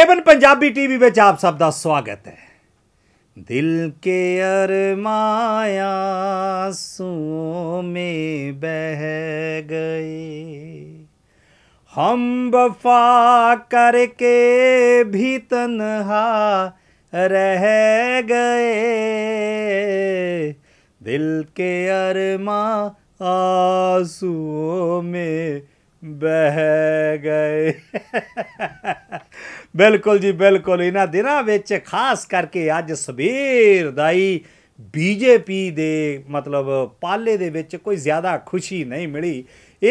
Avon Punjabi TV में आप सब का स्वागत है दिल के अर ਸੂਓ में बह गए हम वफा करके भी तन रह गए दिल के अरमा आंसुओं में ਬਹਿ ਗਏ ਬਿਲਕੁਲ ਜੀ ਬਿਲਕੁਲ ਇਹਨਾਂ ਦਿਨਾਂ ਵਿੱਚ ਖਾਸ ਕਰਕੇ ਅੱਜ ਸਵੇਰ ਦਾਈ ਬੀਜੇਪੀ ਦੇ ਮਤਲਬ ਪਾਲੇ ਦੇ ਵਿੱਚ ਕੋਈ ਜ਼ਿਆਦਾ ਖੁਸ਼ੀ ਨਹੀਂ ਮਿਲੀ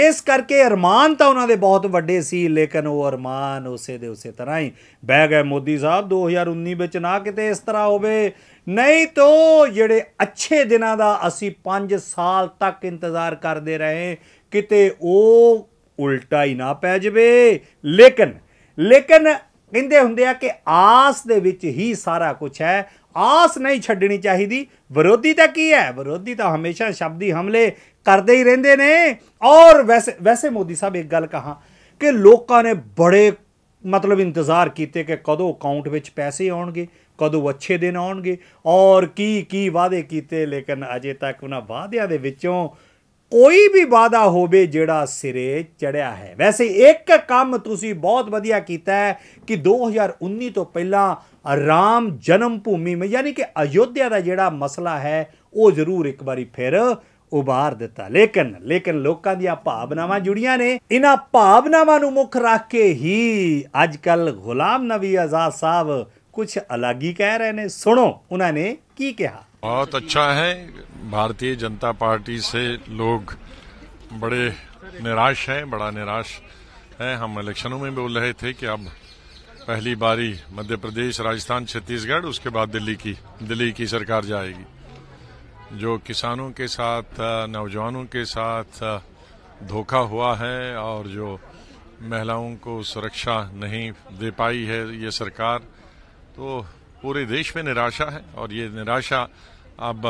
ਇਸ ਕਰਕੇ ਅਰਮਾਨ ਤਾਂ ਉਹਨਾਂ ਦੇ ਬਹੁਤ ਵੱਡੇ ਸੀ ਲੇਕਿਨ ਉਹ ਅਰਮਾਨ ਉਸੇ ਦੇ ਉਸੇ ਤਰ੍ਹਾਂ ਹੀ ਬਹਿ ਗਏ ਮੋਦੀ ਸਾਹਿਬ 2019 ਵਿੱਚ ਨਾ ਕਿਤੇ ਇਸ ਤਰ੍ਹਾਂ ਹੋਵੇ ਨਹੀਂ ਤੋ ਜਿਹੜੇ ਅੱਛੇ ਦਿਨਾਂ ਦਾ ਅਸੀਂ 5 ਸਾਲ ਤੱਕ ਇੰਤਜ਼ਾਰ ਕਰਦੇ ਰਹੇ ਕਿਤੇ ਉਹ ਉਲਟਾ ਹੀ ਨਾ ਪੈ ਜਵੇ ਲੇਕਿਨ ਲੇਕਿਨ ਕਹਿੰਦੇ ਹੁੰਦੇ ਆ ਕਿ ਆਸ ਦੇ ਵਿੱਚ ਹੀ ਸਾਰਾ ਕੁਝ ਹੈ ਆਸ ਨਹੀਂ ਛੱਡਣੀ ਚਾਹੀਦੀ ਵਿਰੋਧੀ ਤਾਂ ਕੀ ਹੈ ਵਿਰੋਧੀ ਤਾਂ ਹਮੇਸ਼ਾ ਸ਼ਬਦੀ ਹਮਲੇ ਕਰਦੇ ਹੀ ਰਹਿੰਦੇ ਨੇ ਔਰ ਵੈਸੇ ਵੈਸੇ ਮੋਦੀ ਸਾਹਿਬ ਇੱਕ ਗੱਲ ਕਹਾ ਕਿ ਲੋਕਾਂ ਨੇ ਬੜੇ ਮਤਲਬ ਇੰਤਜ਼ਾਰ ਕੀਤੇ ਕਿ ਕਦੋਂ ਅਕਾਊਂਟ ਵਿੱਚ ਪੈਸੇ ਆਉਣਗੇ ਕਦੋਂ ਅੱਛੇ ਦਿਨ ਆਉਣਗੇ ਔਰ ਕੀ ਕੀ ਵਾਅਦੇ ਕੀਤੇ ਲੇਕਿਨ ਅਜੇ ਤੱਕ ਉਹਨਾਂ ਵਾਅਦਿਆਂ ਦੇ ਵਿੱਚੋਂ ਕੋਈ ਵੀ ਵਾਦਾ ਹੋਵੇ ਜਿਹੜਾ ਸਿਰੇ ਚੜਿਆ ਹੈ ਵੈਸੇ ਇੱਕ ਕੰਮ ਤੁਸੀਂ ਬਹੁਤ ਵਧੀਆ ਕੀਤਾ ਹੈ ਕਿ 2019 ਤੋਂ ਪਹਿਲਾਂ ਰਾਮ ਜਨਮ ਭੂਮੀ ਮੈਂ ਯਾਨੀ ਕਿ ਅਯੋਧਿਆ ਦਾ ਜਿਹੜਾ ਮਸਲਾ ਹੈ ਉਹ ਜ਼ਰੂਰ ਇੱਕ ਵਾਰੀ ਫਿਰ ਉਭਾਰ ਦਿੱਤਾ ਲੇਕਿਨ ਲੇਕਿਨ ਲੋਕਾਂ ਦੀਆਂ ਭਾਵਨਾਵਾਂ ਜੁੜੀਆਂ ਨੇ ਇਹਨਾਂ ਭਾਵਨਾਵਾਂ ਨੂੰ ਮੁੱਖ ਰੱਖ ਕੇ ਹੀ ਅੱਜ ਕੱਲ ਗੁਲਾਮ ਨਵੀ ਆਜ਼ਾਦ ਸਾਹਿਬ ਕੁਝ ਅਲੱਗ ਹੀ ਕਹਿ ਰਹੇ ਨੇ ਸੁਣੋ ਉਹਨਾਂ ਨੇ ਕੀ ਕਿਹਾ बहुत अच्छा है भारतीय जनता पार्टी से लोग बड़े निराश हैं बड़ा निराश है हम इलेक्शनों में बोल रहे थे कि अब पहली बारी मध्य प्रदेश राजस्थान छत्तीसगढ़ उसके बाद दिल्ली की दिल्ली की सरकार जाएगी जो किसानों के साथ नौजवानों के साथ धोखा हुआ है और जो महिलाओं को सुरक्षा नहीं दे पाई है ये सरकार तो पूरे देश में निराशा है और ये निराशा अब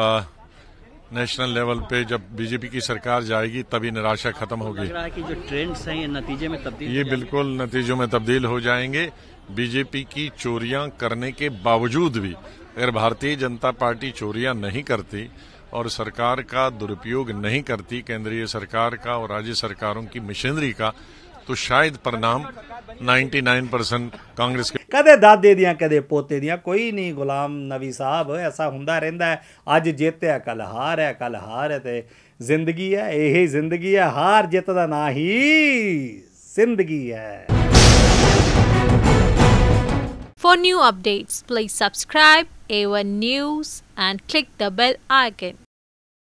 नेशनल लेवल पे जब बीजेपी की सरकार जाएगी तभी निराशा खत्म होगी लग रहा है कि जो ट्रेंड्स हैं ये नतीजे में तब्दील ये बिल्कुल नतीजों में तब्दील हो जाएंगे बीजेपी की चोरियां करने के बावजूद भी अगर भारतीय जनता पार्टी चोरियां नहीं करती और सरकार का दुरुपयोग नहीं करती केंद्रीय सरकार का और राज्य सरकारों की मशीनरी का तो शायद परिणाम 99 परसेंट ਕਾਂਗਰਸ ਕੇ ਕਦੇ ਦਾਦੇ ਦੀਆਂ ਕਦੇ ਪੋਤੇ ਦੀਆਂ ਕੋਈ ਨਹੀਂ ਗੁਲਾਮ ਨਵੀ ਸਾਹਿਬ ਐਸਾ ਹੁੰਦਾ ਰਹਿੰਦਾ ਹੈ ਅੱਜ ਜਿੱਤ ਹੈ ਕੱਲ ਹਾਰ ਹੈ ਕੱਲ ਹਾਰ ਹੈ ਤੇ ਜ਼ਿੰਦਗੀ ਹੈ ਇਹ ਹੀ ਜ਼ਿੰਦਗੀ ਹੈ ਹਾਰ ਜਿੱਤ ਦਾ ਨਾਂ ਹੀ ਜ਼ਿੰਦਗੀ ਹੈ For new updates, please subscribe A1 News and click the bell icon.